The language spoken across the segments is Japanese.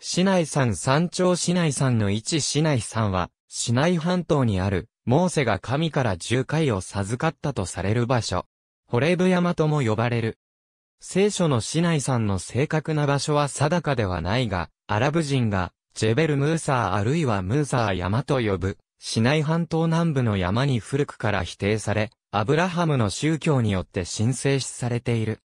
市内山山頂市内山の一市内山は、市内半島にある、モーセが神から十回を授かったとされる場所。ホレブ山とも呼ばれる。聖書の市内山の正確な場所は定かではないが、アラブ人が、ジェベルムーサーあるいはムーサー山と呼ぶ、市内半島南部の山に古くから否定され、アブラハムの宗教によって神聖視されている。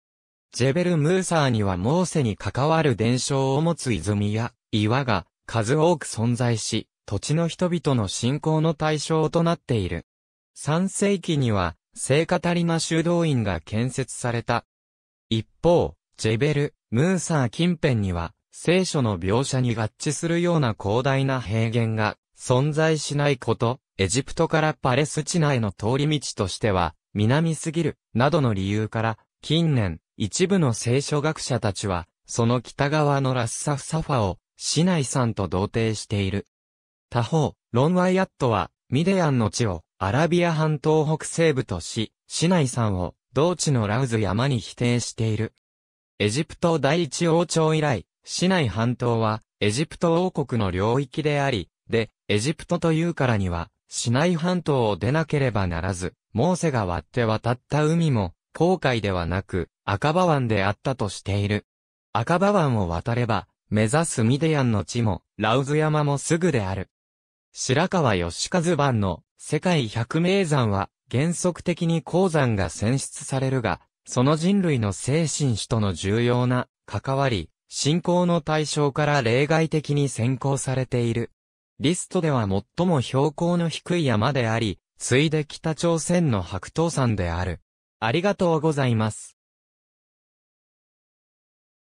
ジェベル・ムーサーにはモーセに関わる伝承を持つ泉や岩が数多く存在し、土地の人々の信仰の対象となっている。3世紀には、聖カタリナ修道院が建設された。一方、ジェベル、ムーサー近辺には、聖書の描写に合致するような広大な平原が存在しないこと、エジプトからパレスチナへの通り道としては、南すぎる、などの理由から、近年、一部の聖書学者たちは、その北側のラッサフサファを、市内山と同定している。他方、ロンワイアットは、ミデアンの地を、アラビア半島北西部とし、市内山を、同地のラウズ山に否定している。エジプト第一王朝以来、市内半島は、エジプト王国の領域であり、で、エジプトというからには、市内半島を出なければならず、モーセが割って渡った海も、航海ではなく、赤羽湾であったとしている。赤羽湾を渡れば、目指すミディアンの地も、ラウズ山もすぐである。白川義和版の世界百名山は、原則的に鉱山が選出されるが、その人類の精神史との重要な関わり、信仰の対象から例外的に選考されている。リストでは最も標高の低い山であり、次いで北朝鮮の白頭山である。ありがとうございます。